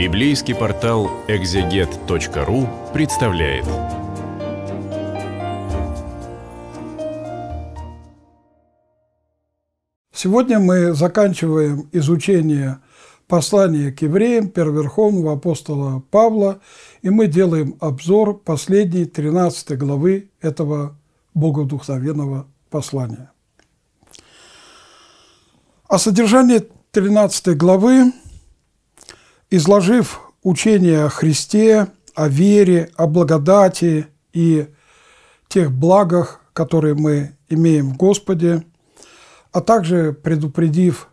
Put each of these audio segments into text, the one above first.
Библейский портал экзегет.ру представляет. Сегодня мы заканчиваем изучение послания к евреям первоверховного апостола Павла, и мы делаем обзор последней 13 главы этого богодухновенного послания. О содержании 13 главы – изложив учение о Христе, о вере, о благодати и тех благах, которые мы имеем в Господе, а также предупредив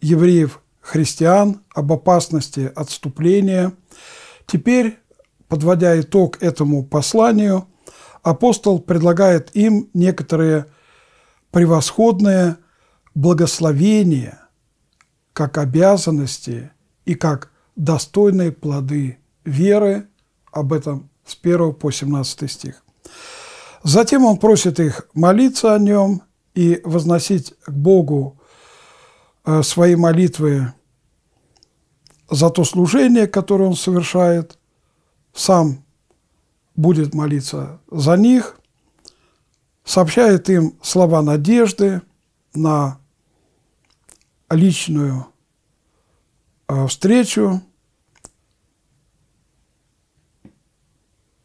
евреев-христиан об опасности отступления, теперь, подводя итог этому посланию, апостол предлагает им некоторые превосходные благословения как обязанности – и как достойные плоды веры, об этом с 1 по 17 стих. Затем он просит их молиться о нем и возносить к Богу э, свои молитвы за то служение, которое он совершает, сам будет молиться за них, сообщает им слова надежды на личную а, встречу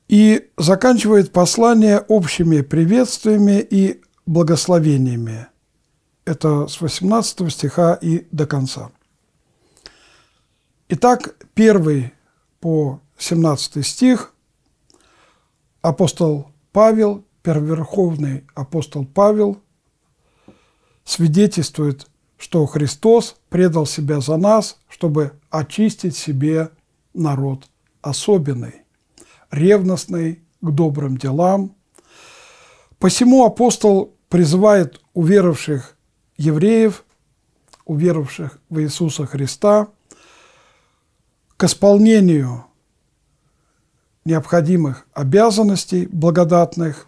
и заканчивает послание общими приветствиями и благословениями. Это с 18 стиха и до конца. Итак, первый по 17 стих апостол Павел, первоверховный апостол Павел, свидетельствует что Христос предал себя за нас, чтобы очистить себе народ особенный, ревностный к добрым делам. Посему апостол призывает уверовавших евреев, уверовавших в Иисуса Христа, к исполнению необходимых обязанностей благодатных,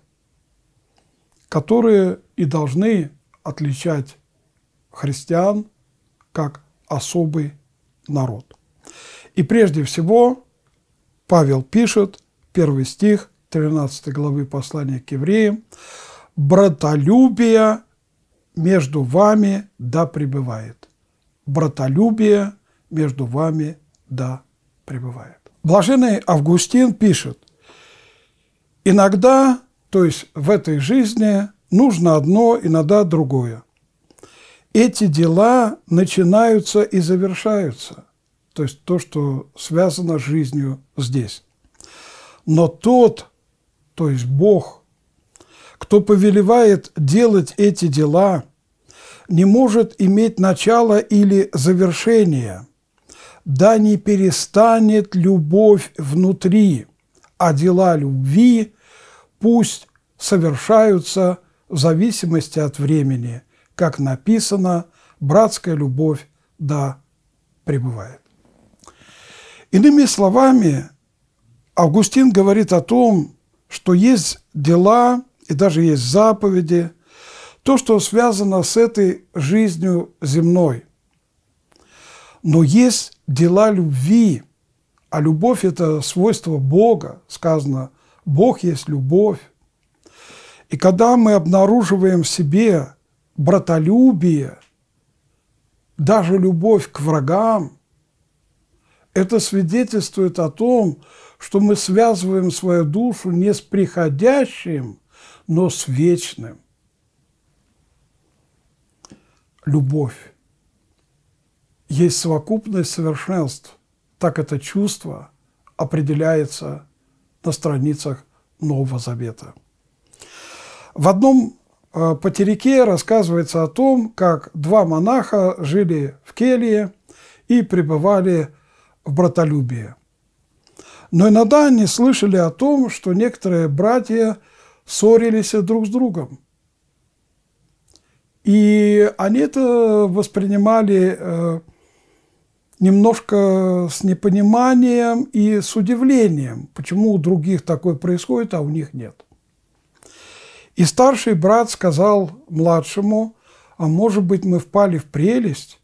которые и должны отличать христиан как особый народ. И прежде всего Павел пишет, первый стих 13 главы послания к евреям, «Братолюбие между вами да пребывает». «Братолюбие между вами да пребывает». Блаженный Августин пишет, «Иногда, то есть в этой жизни, нужно одно, иногда другое эти дела начинаются и завершаются, то есть то, что связано с жизнью здесь. Но тот, то есть Бог, кто повелевает делать эти дела, не может иметь начала или завершения, да не перестанет любовь внутри, а дела любви пусть совершаются в зависимости от времени – как написано, братская любовь, да, пребывает. Иными словами, Августин говорит о том, что есть дела и даже есть заповеди, то, что связано с этой жизнью земной. Но есть дела любви, а любовь – это свойство Бога, сказано, Бог есть любовь. И когда мы обнаруживаем в себе братолюбие, даже любовь к врагам, это свидетельствует о том, что мы связываем свою душу не с приходящим, но с вечным. Любовь есть совокупность совершенств. Так это чувство определяется на страницах Нового Завета. В одном а, по Тереке рассказывается о том, как два монаха жили в келье и пребывали в братолюбии. Но иногда они слышали о том, что некоторые братья ссорились друг с другом. И они это воспринимали э, немножко с непониманием и с удивлением, почему у других такое происходит, а у них нет. И старший брат сказал младшему, а может быть мы впали в прелесть,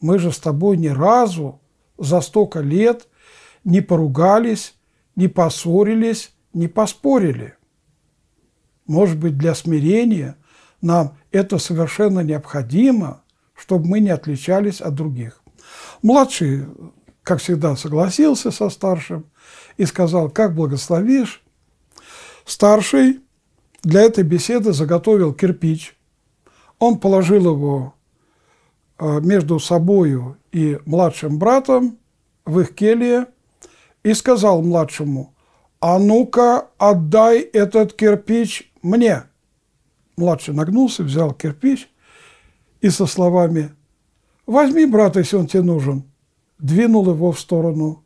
мы же с тобой ни разу за столько лет не поругались, не поссорились, не поспорили. Может быть, для смирения нам это совершенно необходимо, чтобы мы не отличались от других. Младший, как всегда, согласился со старшим и сказал, как благословишь. Старший для этой беседы заготовил кирпич. Он положил его э, между собою и младшим братом в их келье и сказал младшему, «А ну-ка, отдай этот кирпич мне!» Младший нагнулся, взял кирпич и со словами «Возьми, брат, если он тебе нужен», двинул его в сторону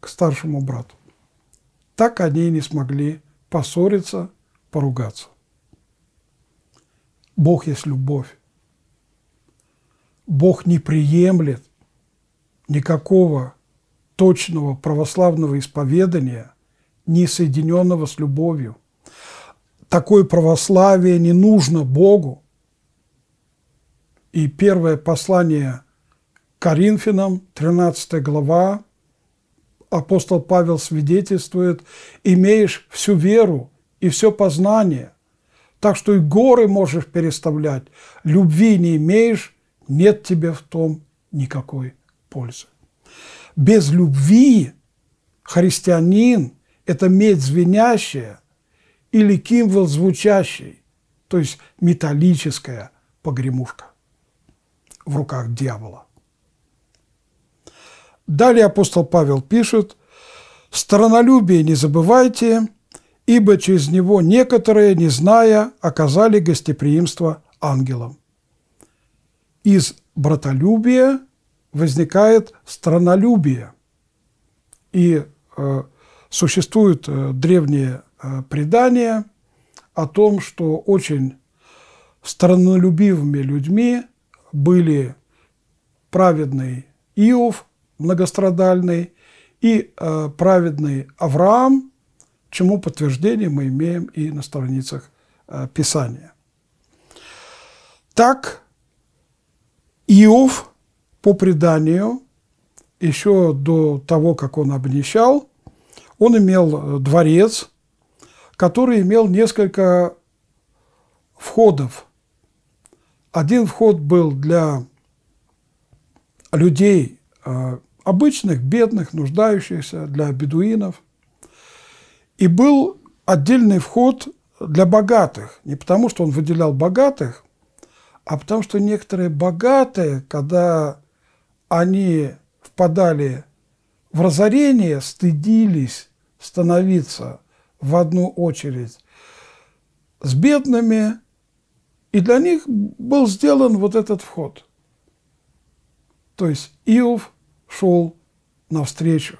к старшему брату. Так они и не смогли поссориться – поругаться. Бог есть любовь. Бог не приемлет никакого точного православного исповедания, не соединенного с любовью. Такое православие не нужно Богу. И первое послание Коринфянам, 13 глава, апостол Павел свидетельствует, имеешь всю веру, и все познание. Так что и горы можешь переставлять, любви не имеешь, нет тебе в том никакой пользы. Без любви христианин – это медь звенящая или кимвел звучащий, то есть металлическая погремушка в руках дьявола. Далее апостол Павел пишет, «Странолюбие, не забывайте, ибо через него некоторые, не зная, оказали гостеприимство ангелам. Из братолюбия возникает странолюбие. И э, существуют э, древние э, предания о том, что очень странолюбивыми людьми были праведный Иов многострадальный и э, праведный Авраам – чему подтверждение мы имеем и на страницах э, Писания. Так, Иов, по преданию, еще до того, как он обнищал, он имел э, дворец, который имел несколько входов. Один вход был для людей э, обычных, бедных, нуждающихся, для бедуинов – и был отдельный вход для богатых. Не потому, что он выделял богатых, а потому, что некоторые богатые, когда они впадали в разорение, стыдились становиться в одну очередь с бедными, и для них был сделан вот этот вход. То есть Иов шел навстречу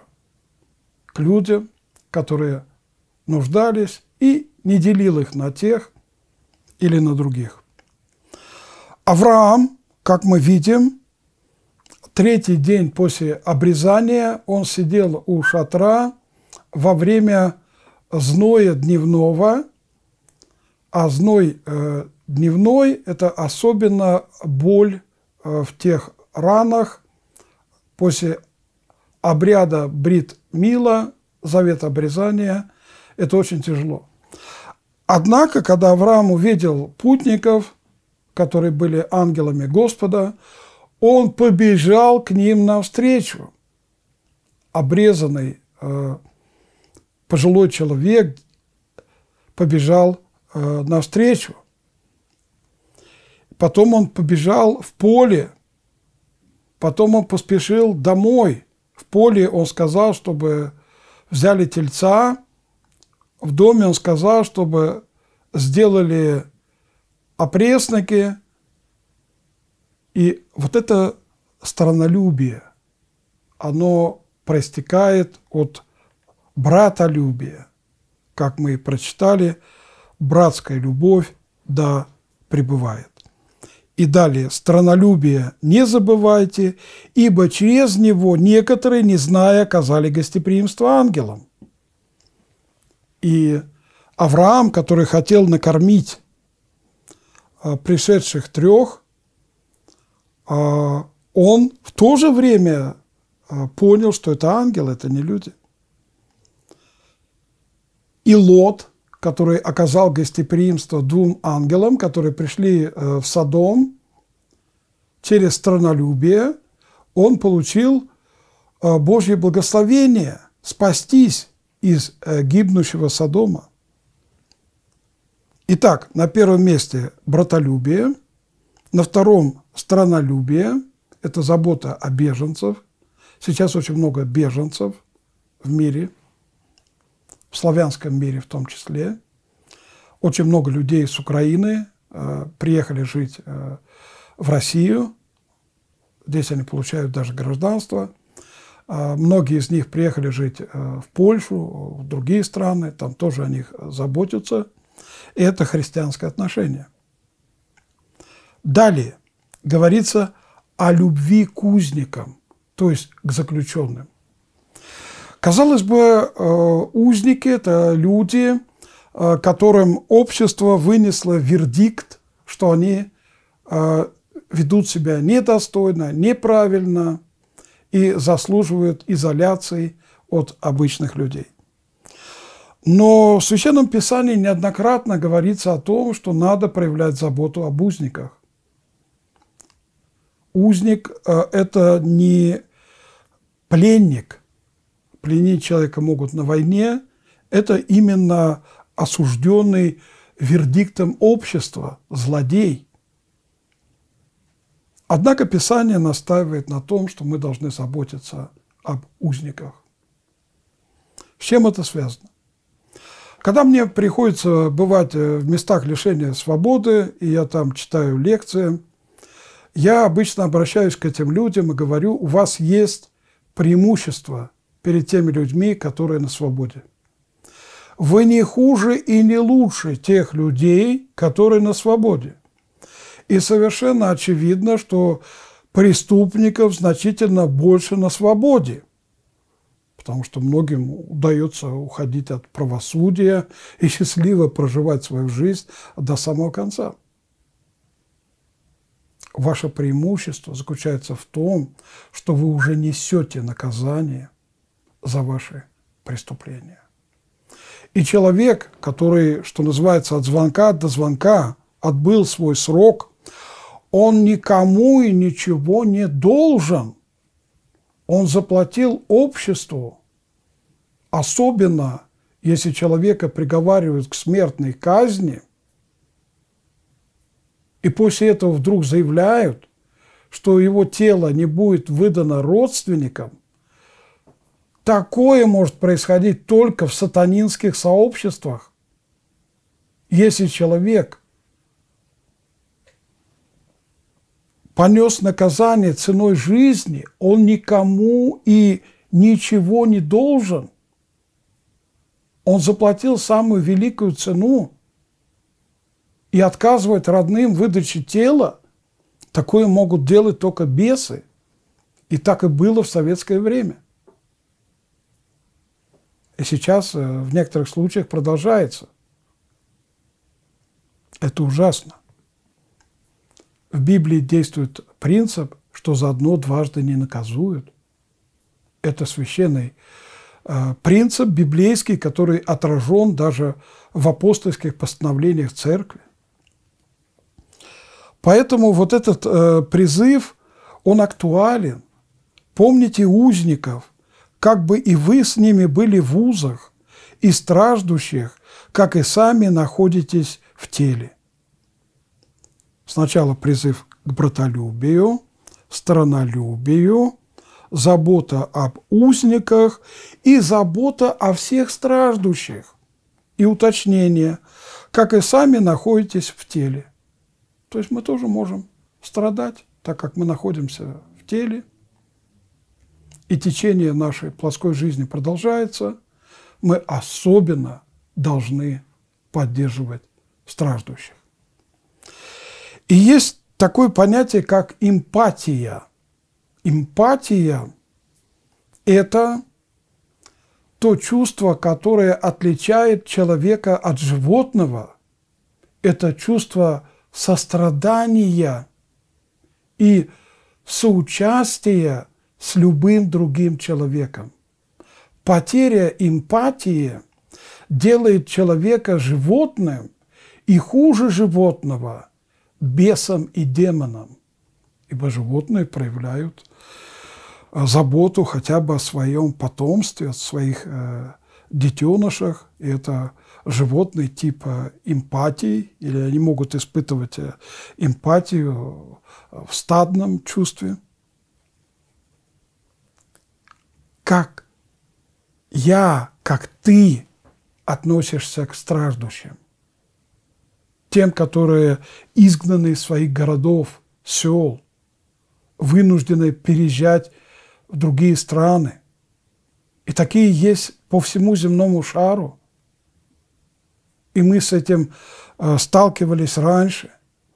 к людям, которые нуждались и не делил их на тех или на других. Авраам, как мы видим, третий день после обрезания он сидел у шатра во время зноя дневного, а зной э, дневной – это особенно боль э, в тех ранах после обряда брит мила, завет обрезания, это очень тяжело. Однако, когда Авраам увидел путников, которые были ангелами Господа, он побежал к ним навстречу. Обрезанный э, пожилой человек побежал э, навстречу. Потом он побежал в поле, потом он поспешил домой. В поле он сказал, чтобы взяли тельца, в доме он сказал, чтобы сделали опресники. И вот это странолюбие, оно проистекает от братолюбия, как мы и прочитали, братская любовь, да, пребывает. И далее, странолюбие не забывайте, ибо через него некоторые, не зная, оказали гостеприимство ангелам. И Авраам, который хотел накормить а, пришедших трех, а, он в то же время а, понял, что это ангел, это не люди. И Лот, который оказал гостеприимство двум ангелам, которые пришли э, в Содом через странолюбие, он получил э, Божье благословение спастись из э, гибнущего Содома. Итак, на первом месте братолюбие, на втором – странолюбие, это забота о беженцев. Сейчас очень много беженцев в мире, в славянском мире в том числе. Очень много людей с Украины э, приехали жить э, в Россию. Здесь они получают даже гражданство – а, многие из них приехали жить э, в Польшу, в другие страны, там тоже о них заботятся. И это христианское отношение. Далее говорится о любви к узникам, то есть к заключенным. Казалось бы, э, узники – это люди, э, которым общество вынесло вердикт, что они ведут себя недостойно, неправильно – и заслуживают изоляции от обычных людей. Но в Священном Писании неоднократно говорится о том, что надо проявлять заботу об узниках. Узник э, – это не пленник. Пленить человека могут на войне. Это именно осужденный вердиктом общества, злодей – Однако Писание настаивает на том, что мы должны заботиться об узниках. С чем это связано? Когда мне приходится бывать э, в местах лишения свободы, и я там читаю лекции, я обычно обращаюсь к этим людям и говорю, у вас есть преимущество перед теми людьми, которые на свободе. Вы не хуже и не лучше тех людей, которые на свободе. И совершенно очевидно, что преступников значительно больше на свободе, потому что многим удается уходить от правосудия и счастливо проживать свою жизнь до самого конца. Ваше преимущество заключается в том, что вы уже несете наказание за ваши преступления. И человек, который, что называется, от звонка до звонка отбыл свой срок – он никому и ничего не должен. Он заплатил обществу, особенно если человека приговаривают к смертной казни, и после этого вдруг заявляют, что его тело не будет выдано родственникам, такое может происходить только в сатанинских сообществах. Если человек понес наказание ценой жизни, он никому и ничего не должен. Он заплатил самую великую цену и отказывает родным выдачи тела. Такое могут делать только бесы. И так и было в советское время. И сейчас э, в некоторых случаях продолжается. Это ужасно. В Библии действует принцип, что заодно дважды не наказуют. Это священный э, принцип библейский, который отражен даже в апостольских постановлениях церкви. Поэтому вот этот э, призыв, он актуален. Помните узников, как бы и вы с ними были в узах, и страждущих, как и сами находитесь в теле. Сначала призыв к братолюбию, странолюбию, забота об узниках и забота о всех страждущих. И уточнение, как и сами находитесь в теле. То есть мы тоже можем страдать, так как мы находимся в теле, и течение нашей плоской жизни продолжается, мы особенно должны поддерживать страждущих. И есть такое понятие, как эмпатия. Эмпатия – это то чувство, которое отличает человека от животного. Это чувство сострадания и соучастия с любым другим человеком. Потеря эмпатии делает человека животным и хуже животного – бесам и демонам, ибо животные проявляют э, заботу хотя бы о своем потомстве, о своих э, детенышах, и это животные типа эмпатии, или они могут испытывать э, эмпатию э, в стадном чувстве. Как я, как ты относишься к страждущим? тем, которые изгнаны из своих городов, сел, вынуждены переезжать в другие страны. И такие есть по всему земному шару. И мы с этим э, сталкивались раньше,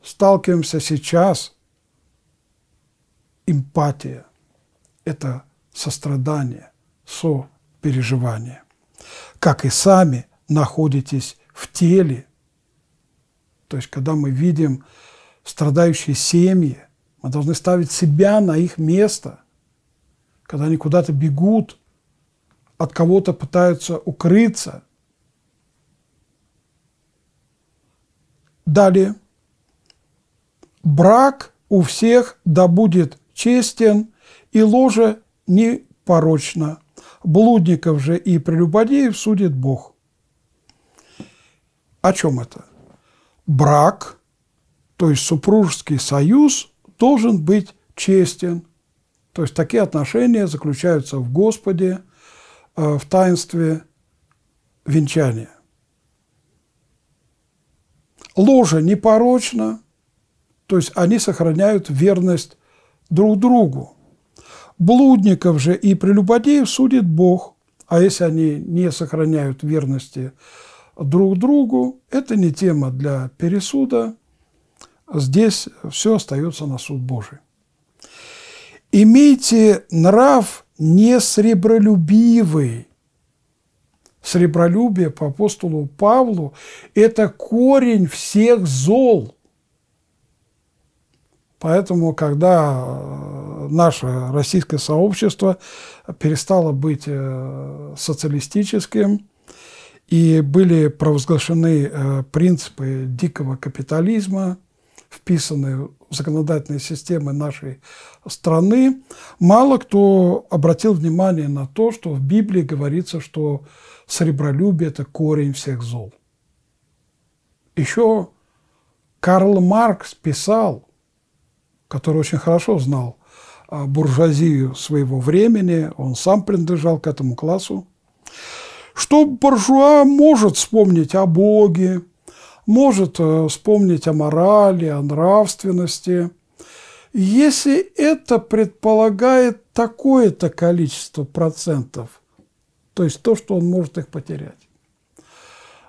сталкиваемся сейчас. Эмпатия – это сострадание, сопереживание. Как и сами находитесь в теле то есть, когда мы видим страдающие семьи, мы должны ставить себя на их место. Когда они куда-то бегут, от кого-то пытаются укрыться. Далее. Брак у всех да будет честен, и ложе непорочно. Блудников же и прелюбодеев судит Бог. О чем это? брак, то есть супружеский союз, должен быть честен. То есть такие отношения заключаются в Господе, э, в таинстве венчания. Ложа непорочна, то есть они сохраняют верность друг другу. Блудников же и прелюбодеев судит Бог, а если они не сохраняют верности друг другу. Это не тема для пересуда. Здесь все остается на суд Божий. Имейте нрав не сребролюбивый. Сребролюбие по апостолу Павлу – это корень всех зол. Поэтому, когда э, наше российское сообщество перестало быть э, социалистическим, и были провозглашены э, принципы дикого капитализма, вписанные в законодательные системы нашей страны. Мало кто обратил внимание на то, что в Библии говорится, что сребролюбие – это корень всех зол. Еще Карл Маркс писал, который очень хорошо знал буржуазию своего времени, он сам принадлежал к этому классу, что буржуа может вспомнить о Боге, может э, вспомнить о морали, о нравственности, если это предполагает такое-то количество процентов, то есть то, что он может их потерять.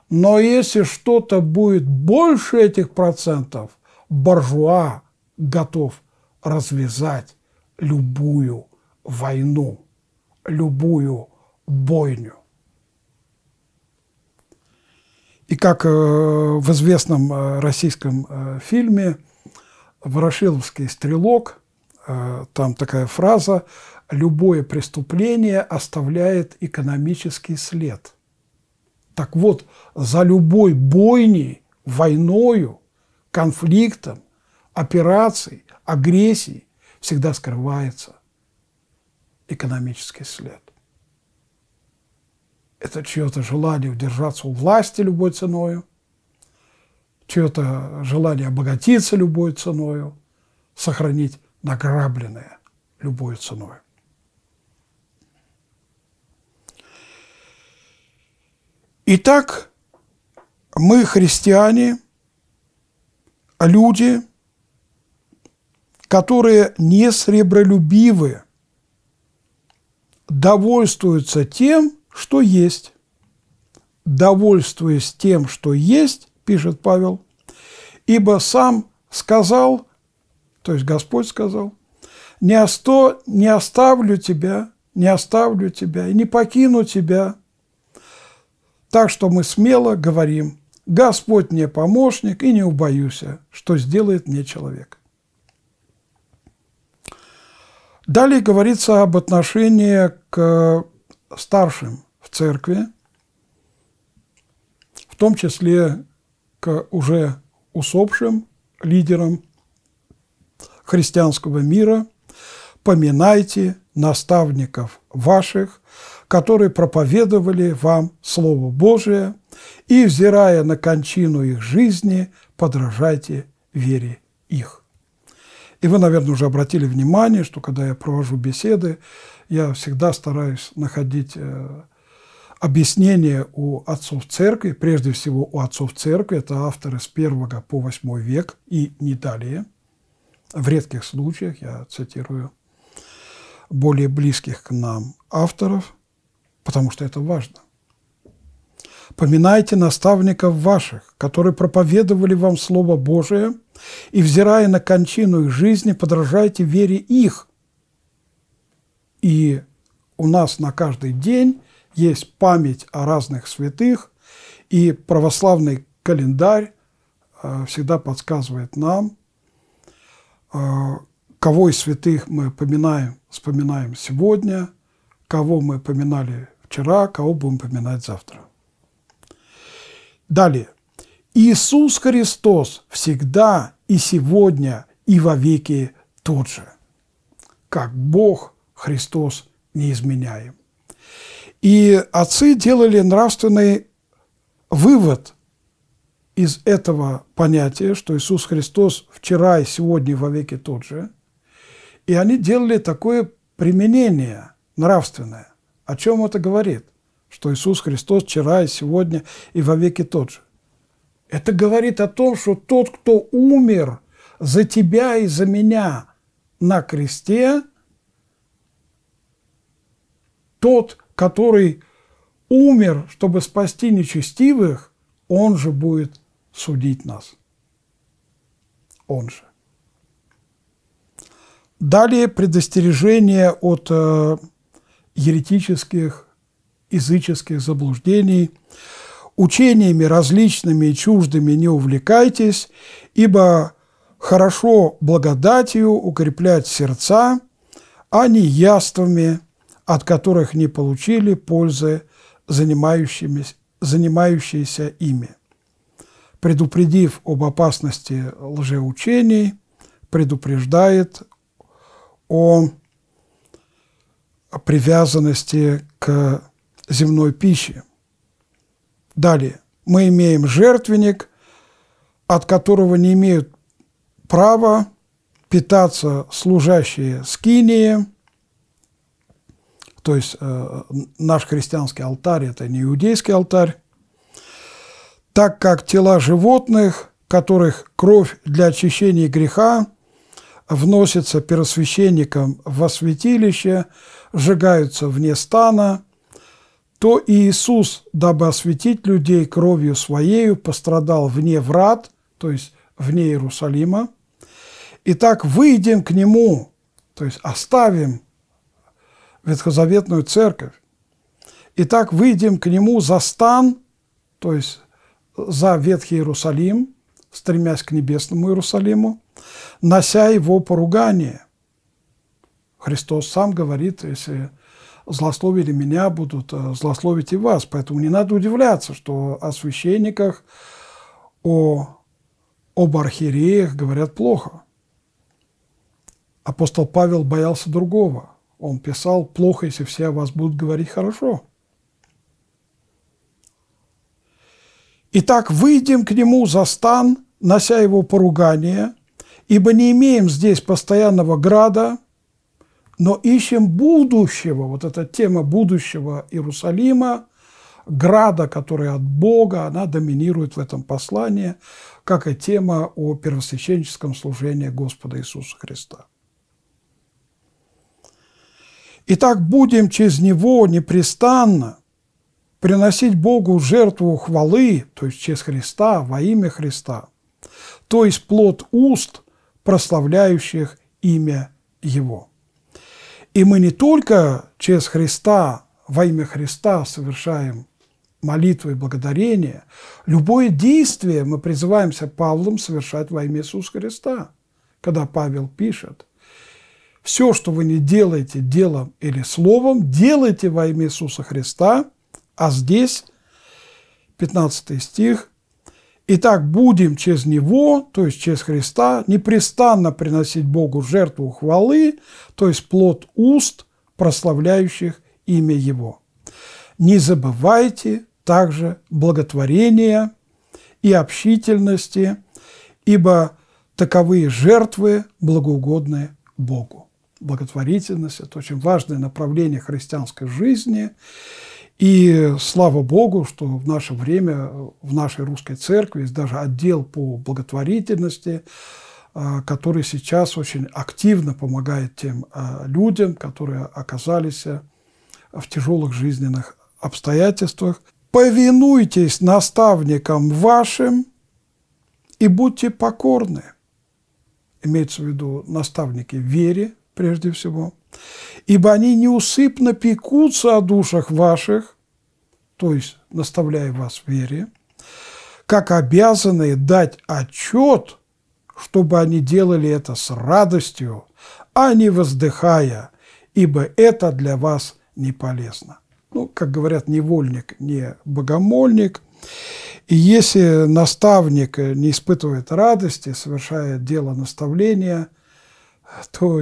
Но если что-то будет больше этих процентов, буржуа готов развязать любую войну, любую бойню. И как э, в известном э, российском э, фильме «Ворошиловский стрелок», там такая фраза «любое преступление оставляет экономический след». Так вот, за любой бойней, войною, конфликтом, операцией, агрессией всегда скрывается экономический след это чье-то желание удержаться у власти любой ценою, чье-то желание обогатиться любой ценою, сохранить награбленное любой ценой. Итак, мы, христиане, люди, которые не сребролюбивы, довольствуются тем, что есть. Довольствуясь тем, что есть, пишет Павел, ибо сам сказал, то есть Господь сказал, не, осто, не оставлю тебя, не оставлю тебя и не покину тебя. Так что мы смело говорим, Господь мне помощник и не убоюсь, что сделает мне человек. Далее говорится об отношении к старшим церкви, в том числе к уже усопшим лидерам христианского мира, поминайте наставников ваших, которые проповедовали вам Слово Божие, и, взирая на кончину их жизни, подражайте вере их. И вы, наверное, уже обратили внимание, что когда я провожу беседы, я всегда стараюсь находить э, объяснение у отцов церкви, прежде всего у отцов церкви, это авторы с 1 по 8 век и не далее, в редких случаях, я цитирую, более близких к нам авторов, потому что это важно. «Поминайте наставников ваших, которые проповедовали вам Слово Божие, и, взирая на кончину их жизни, подражайте вере их». И у нас на каждый день есть память о разных святых, и православный календарь э, всегда подсказывает нам, э, кого из святых мы поминаем, вспоминаем сегодня, кого мы поминали вчера, кого будем поминать завтра. Далее. Иисус Христос всегда и сегодня и во веки тот же. Как Бог Христос неизменяем. И отцы делали нравственный вывод из этого понятия, что Иисус Христос вчера и сегодня и вовеки тот же. И они делали такое применение нравственное. О чем это говорит? Что Иисус Христос вчера и сегодня и вовеки тот же. Это говорит о том, что тот, кто умер за тебя и за меня на кресте, тот который умер, чтобы спасти нечестивых, он же будет судить нас. Он же. Далее предостережение от э, еретических, языческих заблуждений. Учениями различными и чуждыми не увлекайтесь, ибо хорошо благодатью укреплять сердца, а не яствами от которых не получили пользы занимающиеся ими. Предупредив об опасности лжеучений, предупреждает о привязанности к земной пище. Далее. Мы имеем жертвенник, от которого не имеют права питаться служащие скинии – то есть э, наш христианский алтарь – это не иудейский алтарь, так как тела животных, которых кровь для очищения греха, вносится первосвященником в освятилище, сжигаются вне стана, то и Иисус, дабы осветить людей кровью Своею, пострадал вне врат, то есть вне Иерусалима. Итак, выйдем к Нему, то есть оставим ветхозаветную церковь. Итак, выйдем к нему за стан, то есть за Ветхий Иерусалим, стремясь к небесному Иерусалиму, нося его поругание. Христос сам говорит, если злословили меня, будут э, злословить и вас. Поэтому не надо удивляться, что о священниках, о, об архиереях говорят плохо. Апостол Павел боялся другого – он писал, плохо, если все о вас будут говорить хорошо. Итак, выйдем к нему за стан, нося его поругание, ибо не имеем здесь постоянного града, но ищем будущего, вот эта тема будущего Иерусалима, града, который от Бога, она доминирует в этом послании, как и тема о первосвященческом служении Господа Иисуса Христа. И так будем через него непрестанно приносить Богу жертву хвалы, то есть через Христа, во имя Христа, то есть плод уст, прославляющих имя Его. И мы не только через Христа, во имя Христа совершаем молитвы и благодарения, любое действие мы призываемся Павлом совершать во имя Иисуса Христа. Когда Павел пишет, все, что вы не делаете делом или словом, делайте во имя Иисуса Христа. А здесь 15 стих. Итак, будем через Него, то есть через Христа, непрестанно приносить Богу жертву хвалы, то есть плод уст, прославляющих имя Его. Не забывайте также благотворения и общительности, ибо таковые жертвы благоугодны Богу благотворительность – это очень важное направление христианской жизни. И слава Богу, что в наше время в нашей русской церкви есть даже отдел по благотворительности, а, который сейчас очень активно помогает тем а, людям, которые оказались а, в тяжелых жизненных обстоятельствах. «Повинуйтесь наставникам вашим и будьте покорны» имеется в виду наставники в вере, прежде всего, ибо они неусыпно пекутся о душах ваших, то есть наставляя вас в вере, как обязаны дать отчет, чтобы они делали это с радостью, а не воздыхая, ибо это для вас не полезно. Ну, как говорят, невольник не богомольник. И если наставник не испытывает радости, совершая дело наставления, то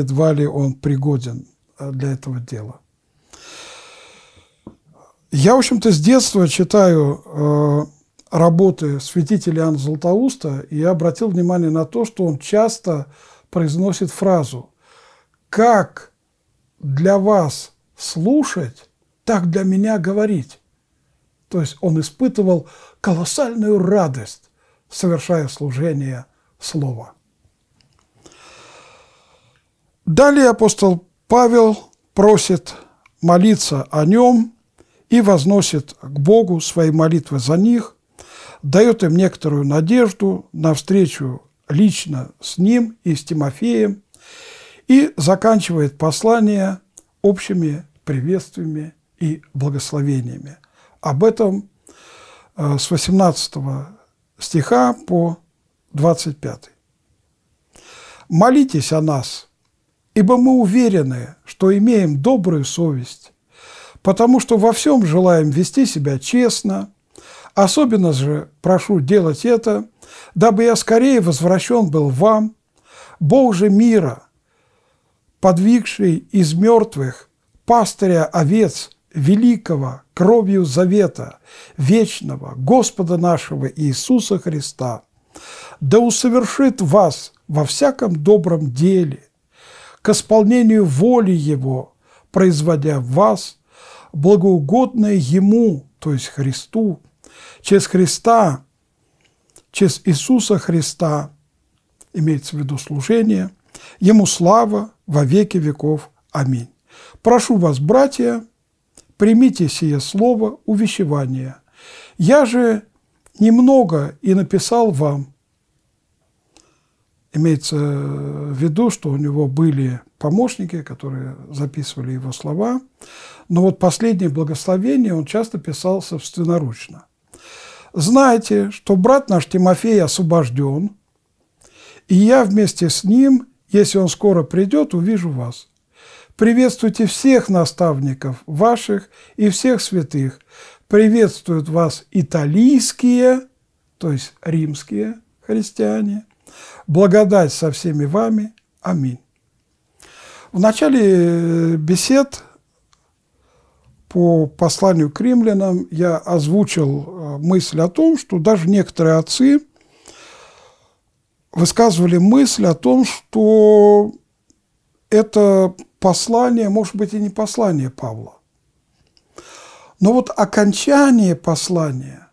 едва ли он пригоден э, для этого дела. Я, в общем-то, с детства читаю э, работы святителя Иоанна Златоуста, и я обратил внимание на то, что он часто произносит фразу «Как для вас слушать, так для меня говорить». То есть он испытывал колоссальную радость, совершая служение Слова. Далее апостол Павел просит молиться о нем и возносит к Богу свои молитвы за них, дает им некоторую надежду на встречу лично с ним и с Тимофеем и заканчивает послание общими приветствиями и благословениями. Об этом э, с 18 стиха по 25. «Молитесь о нас, ибо мы уверены, что имеем добрую совесть, потому что во всем желаем вести себя честно, особенно же прошу делать это, дабы я скорее возвращен был вам, Бог же мира, подвигший из мертвых пастыря овец великого кровью завета вечного Господа нашего Иисуса Христа, да усовершит вас во всяком добром деле, к исполнению воли Его, производя в вас благоугодное Ему, то есть Христу, через Христа, через Иисуса Христа, имеется в виду служение, Ему слава во веки веков. Аминь. Прошу вас, братья, примите сие слово увещевание. Я же немного и написал вам, Имеется э, в виду, что у него были помощники, которые записывали его слова. Но вот последнее благословение он часто писал собственноручно. «Знайте, что брат наш Тимофей освобожден, и я вместе с ним, если он скоро придет, увижу вас. Приветствуйте всех наставников ваших и всех святых. Приветствуют вас италийские, то есть римские христиане, Благодать со всеми вами. Аминь. В начале э, бесед по посланию к римлянам я озвучил э, мысль о том, что даже некоторые отцы высказывали мысль о том, что это послание, может быть, и не послание Павла. Но вот окончание послания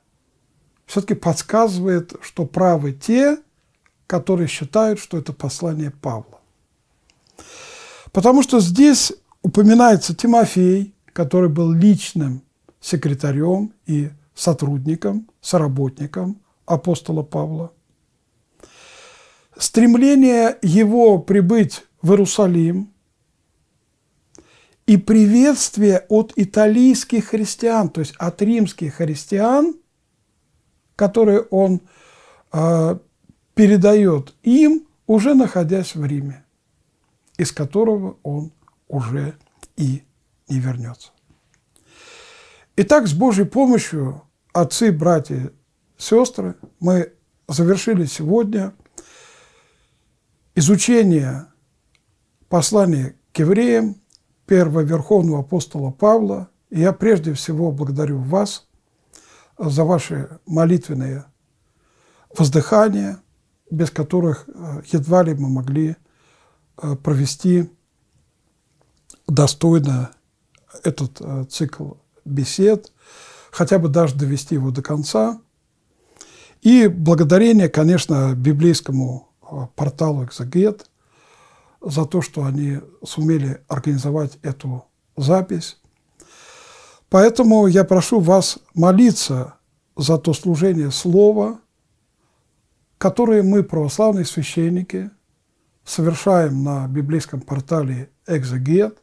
все-таки подсказывает, что правы те, которые считают, что это послание Павла. Потому что здесь упоминается Тимофей, который был личным секретарем и сотрудником, соработником апостола Павла. Стремление его прибыть в Иерусалим и приветствие от италийских христиан, то есть от римских христиан, которые он э, передает им, уже находясь в Риме, из которого он уже и не вернется. Итак, с Божьей помощью, отцы, братья, сестры, мы завершили сегодня изучение послания к евреям первого верховного апостола Павла. И я прежде всего благодарю вас за ваши молитвенные воздыхания – без которых э, едва ли мы могли э, провести достойно этот э, цикл бесед, хотя бы даже довести его до конца. И благодарение, конечно, библейскому порталу Экзагет за то, что они сумели организовать эту запись. Поэтому я прошу вас молиться за то служение Слова – которые мы, православные священники, совершаем на библейском портале «Экзегет»,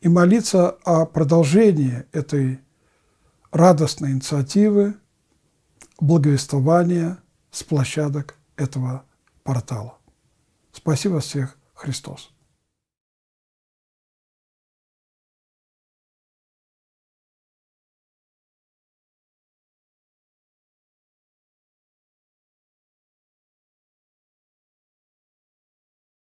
и молиться о продолжении этой радостной инициативы благовествования с площадок этого портала. Спасибо всех, Христос!